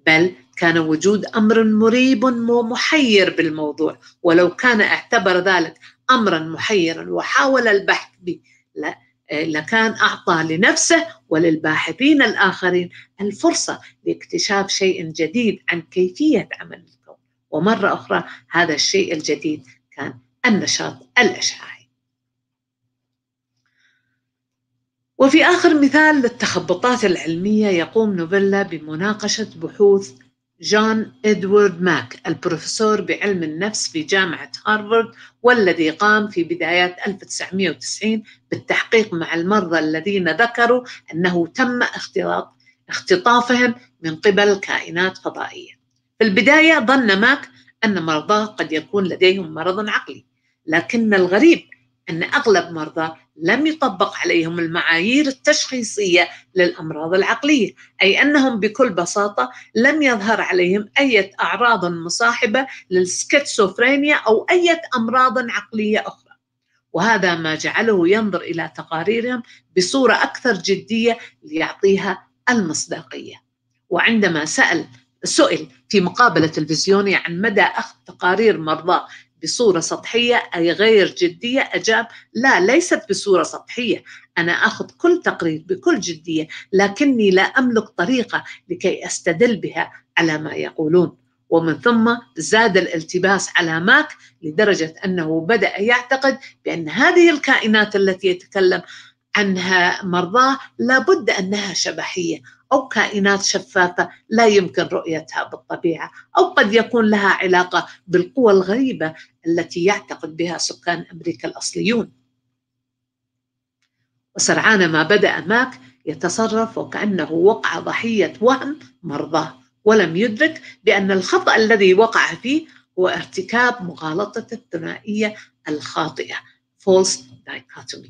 بل كان وجود أمر مريب ومحير بالموضوع ولو كان اعتبر ذلك أمرا محيرا وحاول البحث به لكان أعطى لنفسه وللباحثين الآخرين الفرصة لاكتشاف شيء جديد عن كيفية عمل الكون ومرة أخرى هذا الشيء الجديد كان النشاط الأشعاعي وفي آخر مثال للتخبطات العلمية يقوم نوفيلا بمناقشة بحوث جون إدوارد ماك البروفيسور بعلم النفس في جامعة هارفارد والذي قام في بدايات 1990 بالتحقيق مع المرضى الذين ذكروا أنه تم اختلاط اختطافهم من قبل كائنات فضائية في البداية ظن ماك أن مرضاه قد يكون لديهم مرض عقلي لكن الغريب أن أغلب مرضى لم يطبق عليهم المعايير التشخيصية للأمراض العقلية أي أنهم بكل بساطة لم يظهر عليهم أي أعراض مصاحبة للسكتسوفرينيا أو أي أمراض عقلية أخرى وهذا ما جعله ينظر إلى تقاريرهم بصورة أكثر جدية ليعطيها المصداقية وعندما سأل سئل في مقابلة تلفزيونية عن مدى أخذ تقارير مرضى بصورة سطحية أي غير جدية أجاب لا ليست بصورة سطحية أنا أخذ كل تقرير بكل جدية لكني لا أملك طريقة لكي أستدل بها على ما يقولون ومن ثم زاد الالتباس على ماك لدرجة أنه بدأ يعتقد بأن هذه الكائنات التي يتكلم عنها مرضاه لابد أنها شبحية أو كائنات شفافة لا يمكن رؤيتها بالطبيعة أو قد يكون لها علاقة بالقوى الغريبة التي يعتقد بها سكان أمريكا الأصليون وسرعان ما بدأ ماك يتصرف وكأنه وقع ضحية وهم مرضاه ولم يدرك بأن الخطأ الذي وقع فيه هو ارتكاب مغالطة الثنائية الخاطئة false dichotomy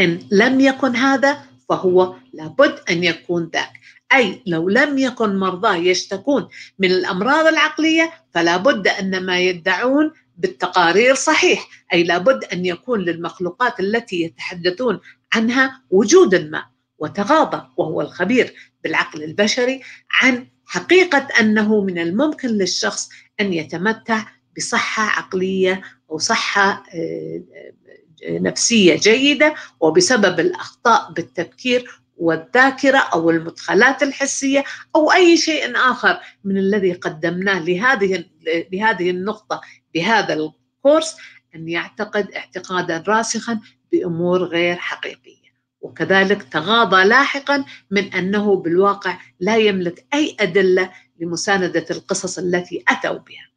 إن لم يكن هذا فهو لابد أن يكون ذاك أي لو لم يكن مرضاه يشتكون من الأمراض العقلية فلا بد أن ما يدعون بالتقارير صحيح أي لا بد أن يكون للمخلوقات التي يتحدثون عنها وجود ما وتغاضى وهو الخبير بالعقل البشري عن حقيقة أنه من الممكن للشخص أن يتمتع بصحة عقلية أو صحة آه، آه، نفسية جيدة وبسبب الأخطاء بالتفكير والذاكرة أو المدخلات الحسية أو أي شيء آخر من الذي قدمناه لهذه لهذه النقطة بهذا الكورس أن يعتقد اعتقادا راسخا بأمور غير حقيقية وكذلك تغاضى لاحقا من أنه بالواقع لا يملك أي أدلة لمساندة القصص التي أتوا بها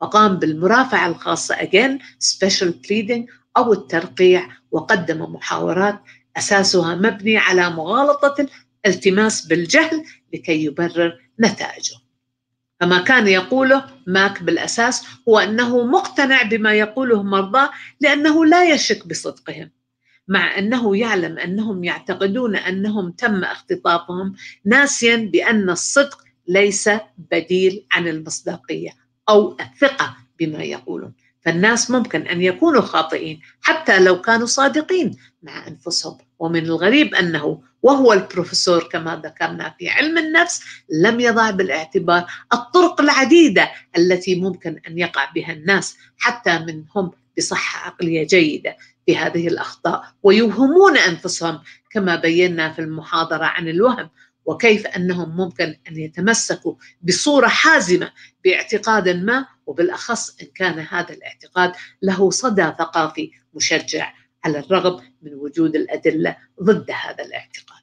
فقام بالمرافعة الخاصة again special pleading أو الترقيع وقدم محاورات أساسها مبني على مغالطة الالتماس بالجهل لكي يبرر نتائجه فما كان يقوله ماك بالأساس هو أنه مقتنع بما يقوله مرضاه لأنه لا يشك بصدقهم مع أنه يعلم أنهم يعتقدون أنهم تم اختطافهم ناسيا بأن الصدق ليس بديل عن المصداقية أو الثقة بما يقولون فالناس ممكن ان يكونوا خاطئين حتى لو كانوا صادقين مع انفسهم ومن الغريب انه وهو البروفيسور كما ذكرنا في علم النفس لم يضع بالاعتبار الطرق العديده التي ممكن ان يقع بها الناس حتى منهم بصحه عقليه جيده في هذه الاخطاء ويوهمون انفسهم كما بينا في المحاضره عن الوهم وكيف انهم ممكن ان يتمسكوا بصوره حازمه باعتقاد ما وبالاخص ان كان هذا الاعتقاد له صدى ثقافي مشجع على الرغم من وجود الادله ضد هذا الاعتقاد.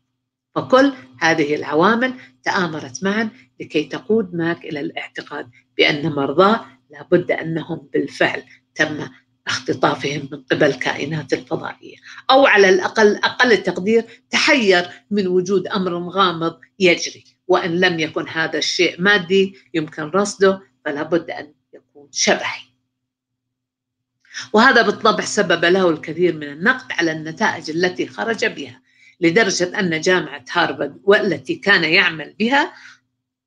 فكل هذه العوامل تآمرت معا لكي تقود ماك الى الاعتقاد بان مرضاه لابد انهم بالفعل تم اختطافهم من قبل كائنات الفضائية أو على الأقل أقل التقدير تحير من وجود أمر غامض يجري وإن لم يكن هذا الشيء مادي يمكن رصده فلا بد أن يكون شبحي وهذا بالطبع سبب له الكثير من النقد على النتائج التي خرج بها لدرجة أن جامعة هارفارد والتي كان يعمل بها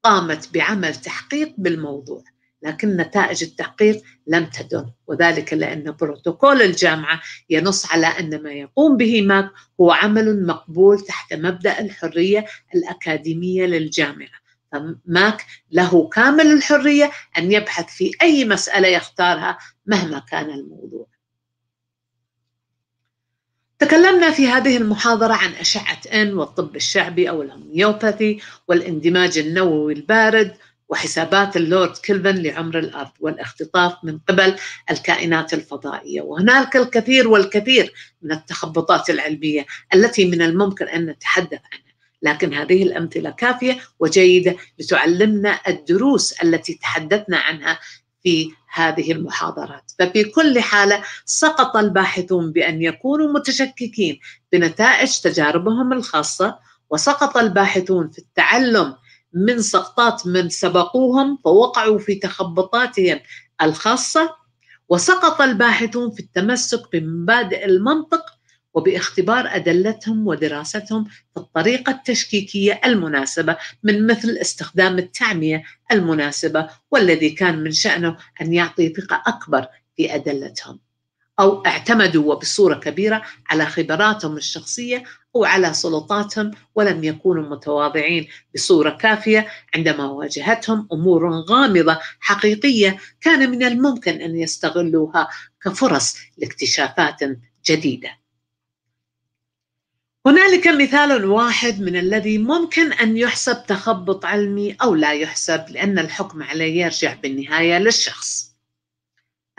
قامت بعمل تحقيق بالموضوع لكن نتائج التحقيق لم تدن وذلك لأن بروتوكول الجامعة ينص على أن ما يقوم به ماك هو عمل مقبول تحت مبدأ الحرية الأكاديمية للجامعة فماك له كامل الحرية أن يبحث في أي مسألة يختارها مهما كان الموضوع تكلمنا في هذه المحاضرة عن أشعة إن والطب الشعبي أو الهوميوباثي والاندماج النووي البارد وحسابات اللورد كلفن لعمر الأرض والاختطاف من قبل الكائنات الفضائية وهناك الكثير والكثير من التخبطات العلمية التي من الممكن أن نتحدث عنها لكن هذه الأمثلة كافية وجيدة لتعلمنا الدروس التي تحدثنا عنها في هذه المحاضرات ففي كل حالة سقط الباحثون بأن يكونوا متشككين بنتائج تجاربهم الخاصة وسقط الباحثون في التعلم من سقطات من سبقوهم فوقعوا في تخبطاتهم الخاصة وسقط الباحثون في التمسك بمبادئ المنطق وباختبار أدلتهم ودراستهم في الطريقة التشكيكية المناسبة من مثل استخدام التعمية المناسبة والذي كان من شأنه أن يعطي ثقة أكبر في أدلتهم أو اعتمدوا وبصورة كبيرة على خبراتهم الشخصية أو على سلطاتهم ولم يكونوا متواضعين بصورة كافية عندما واجهتهم أمور غامضة حقيقية كان من الممكن أن يستغلوها كفرص لاكتشافات جديدة هنالك مثال واحد من الذي ممكن ان يحسب تخبط علمي او لا يحسب لان الحكم عليه يرجع بالنهايه للشخص.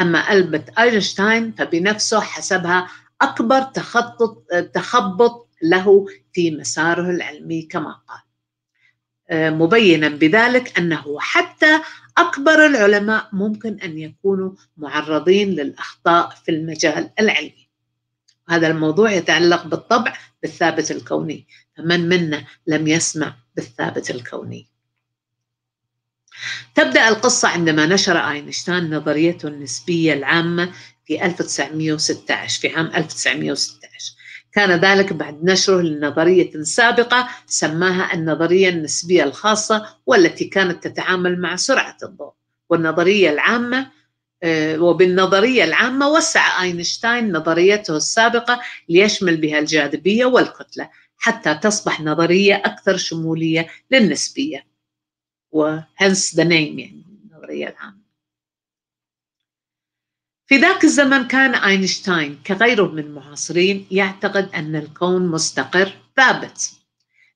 أما ألبرت أينشتاين فبنفسه حسبها أكبر تخطط تخبط له في مساره العلمي كما قال آه، مبينا بذلك أنه حتى أكبر العلماء ممكن أن يكونوا معرضين للأخطاء في المجال العلمي هذا الموضوع يتعلق بالطبع بالثابت الكوني فمن منا لم يسمع بالثابت الكوني تبدأ القصة عندما نشر أينشتاين نظريته النسبية العامة في 1916 في عام 1916 كان ذلك بعد نشره لنظرية سابقة سماها النظرية النسبية الخاصة والتي كانت تتعامل مع سرعة الضوء والنظرية العامة آه، وبالنظرية العامة وسع أينشتاين نظريته السابقة ليشمل بها الجاذبية والكتلة حتى تصبح نظرية أكثر شمولية للنسبية وهنس ذا نيم يعني النظريه العامه في ذاك الزمن كان اينشتاين كغيره من المعاصرين يعتقد ان الكون مستقر ثابت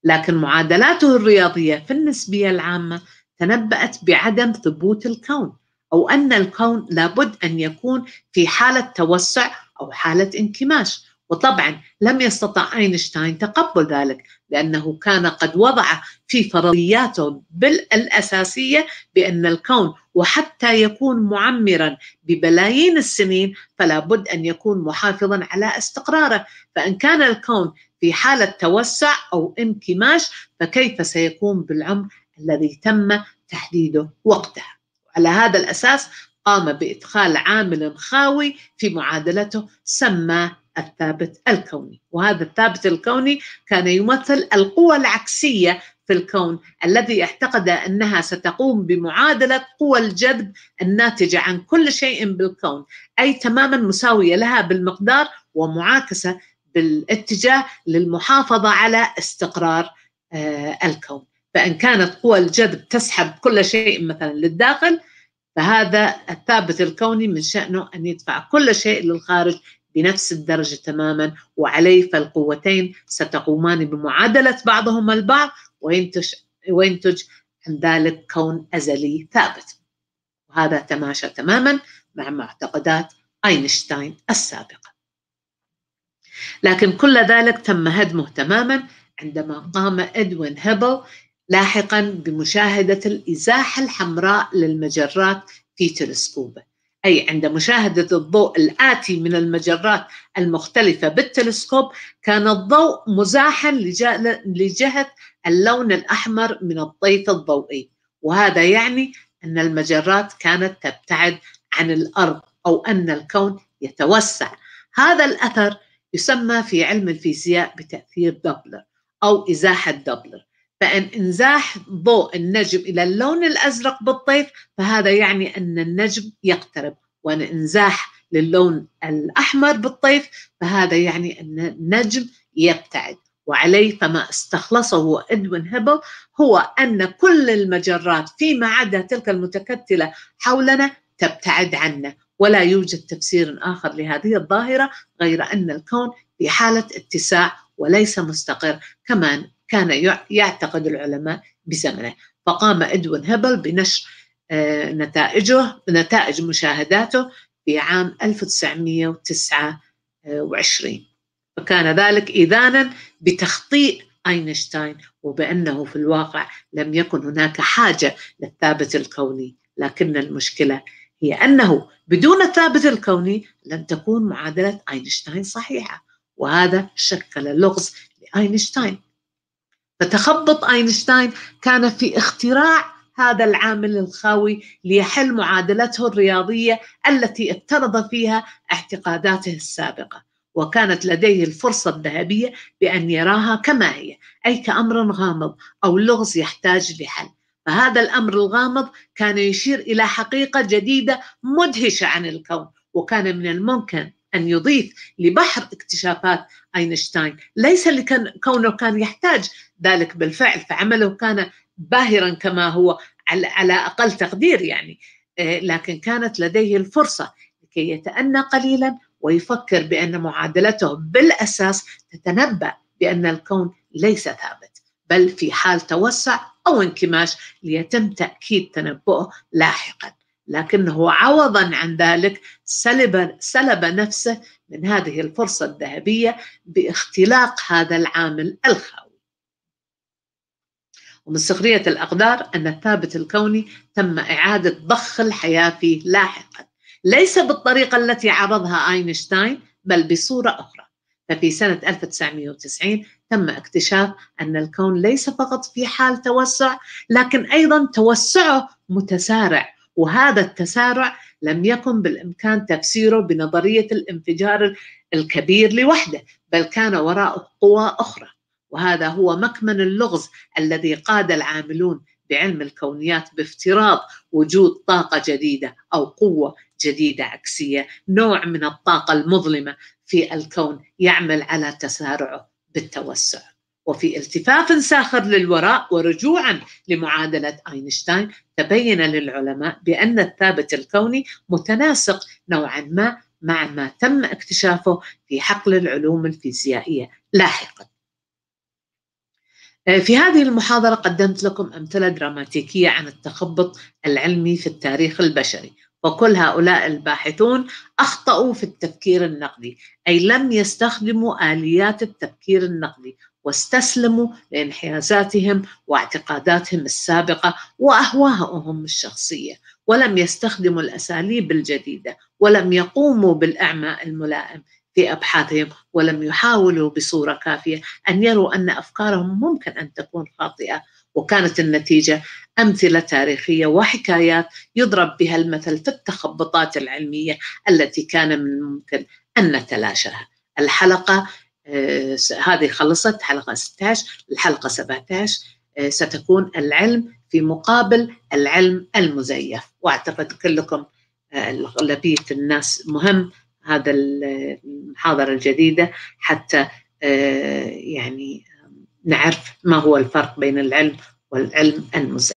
لكن معادلاته الرياضيه في النسبيه العامه تنبأت بعدم ثبوت الكون أو أن الكون لابد أن يكون في حالة توسع أو حالة انكماش وطبعا لم يستطع أينشتاين تقبل ذلك لأنه كان قد وضع في فرضياته الأساسية بأن الكون وحتى يكون معمرا ببلايين السنين فلا بد أن يكون محافظا على استقراره فإن كان الكون في حالة توسع أو انكماش فكيف سيكون بالعمر الذي تم تحديده وقتها على هذا الأساس قام بإدخال عامل خاوي في معادلته سماه الثابت الكوني وهذا الثابت الكوني كان يمثل القوى العكسية في الكون الذي اعتقد أنها ستقوم بمعادلة قوى الجذب الناتجة عن كل شيء بالكون أي تماما مساوية لها بالمقدار ومعاكسة بالاتجاه للمحافظة على استقرار آه، الكون فإن كانت قوى الجذب تسحب كل شيء مثلا للداخل فهذا الثابت الكوني من شأنه أن يدفع كل شيء للخارج بنفس الدرجة تماما وعليه فالقوتين ستقومان بمعادلة بعضهما البعض وينتج, وينتج عن ذلك كون أزلي ثابت وهذا تماشى تماما مع معتقدات أينشتاين السابقة لكن كل ذلك تم هدمه تماما عندما قام إدوين هيبل لاحقا بمشاهدة الإزاحة الحمراء للمجرات في تلسكوبه أي عند مشاهدة الضوء الآتي من المجرات المختلفة بالتلسكوب كان الضوء مزاحا لجهة اللون الأحمر من الطيف الضوئي وهذا يعني أن المجرات كانت تبتعد عن الأرض أو أن الكون يتوسع هذا الأثر يسمى في علم الفيزياء بتأثير دبلر أو إزاحة دبلر فإن انزاح ضوء النجم إلى اللون الأزرق بالطيف فهذا يعني أن النجم يقترب وأن انزاح للون الأحمر بالطيف فهذا يعني أن النجم يبتعد وعليه فما استخلصه ادوين هيبل هو ان كل المجرات فيما عدا تلك المتكتله حولنا تبتعد عنا ولا يوجد تفسير اخر لهذه الظاهره غير ان الكون في حاله اتساع وليس مستقر كمان كان يعتقد العلماء بزمنه فقام إدوين هبل بنشر آه، نتائجه نتائج مشاهداته في عام 1929 فكان ذلك إذانا بتخطيء أينشتاين وبأنه في الواقع لم يكن هناك حاجة للثابت الكوني لكن المشكلة هي أنه بدون الثابت الكوني لن تكون معادلة أينشتاين صحيحة وهذا شكل اللغز لأينشتاين فتخبط أينشتاين كان في اختراع هذا العامل الخاوي ليحل معادلته الرياضية التي افترض فيها اعتقاداته السابقة وكانت لديه الفرصة الذهبية بأن يراها كما هي أي كأمر غامض أو لغز يحتاج لحل فهذا الأمر الغامض كان يشير إلى حقيقة جديدة مدهشة عن الكون وكان من الممكن أن يضيف لبحر اكتشافات أينشتاين ليس لكونه كان يحتاج ذلك بالفعل فعمله كان باهرا كما هو على أقل تقدير يعني آه، لكن كانت لديه الفرصة لكي يتأنى قليلا ويفكر بأن معادلته بالأساس تتنبأ بأن الكون ليس ثابت بل في حال توسع أو انكماش ليتم تأكيد تنبؤه لاحقاً لكنه عوضا عن ذلك سلب, سلب نفسه من هذه الفرصة الذهبية باختلاق هذا العامل الخاوي ومن سخرية الأقدار أن الثابت الكوني تم إعادة ضخ الحياة فيه لاحقا ليس بالطريقة التي عرضها أينشتاين بل بصورة أخرى ففي سنة 1990 تم اكتشاف أن الكون ليس فقط في حال توسع لكن أيضا توسعه متسارع وهذا التسارع لم يكن بالامكان تفسيره بنظريه الانفجار الكبير لوحده بل كان وراءه قوى اخرى وهذا هو مكمن اللغز الذي قاد العاملون بعلم الكونيات بافتراض وجود طاقه جديده او قوه جديده عكسيه نوع من الطاقه المظلمه في الكون يعمل على تسارعه بالتوسع وفي التفاف ساخر للوراء ورجوعا لمعادله اينشتاين تبين للعلماء بان الثابت الكوني متناسق نوعا ما مع ما تم اكتشافه في حقل العلوم الفيزيائيه لاحقا. آه، في هذه المحاضره قدمت لكم امثله دراماتيكيه عن التخبط العلمي في التاريخ البشري وكل هؤلاء الباحثون اخطاوا في التفكير النقدي اي لم يستخدموا اليات التفكير النقدي واستسلموا لانحيازاتهم واعتقاداتهم السابقة وأهواءهم الشخصية ولم يستخدموا الأساليب الجديدة ولم يقوموا بالإعماء الملائم في أبحاثهم ولم يحاولوا بصورة كافية أن يروا أن أفكارهم ممكن أن تكون خاطئة وكانت النتيجة أمثلة تاريخية وحكايات يضرب بها المثل في التخبطات العلمية التي كان من الممكن أن نتلاشاها الحلقة آه، هذه خلصت حلقة 16 الحلقة 17 آه، ستكون العلم في مقابل العلم المزيف وأعتقد كلكم أغلبية آه، الناس مهم هذا المحاضرة الجديدة حتى يعني نعرف ما هو الفرق بين العلم والعلم المزيف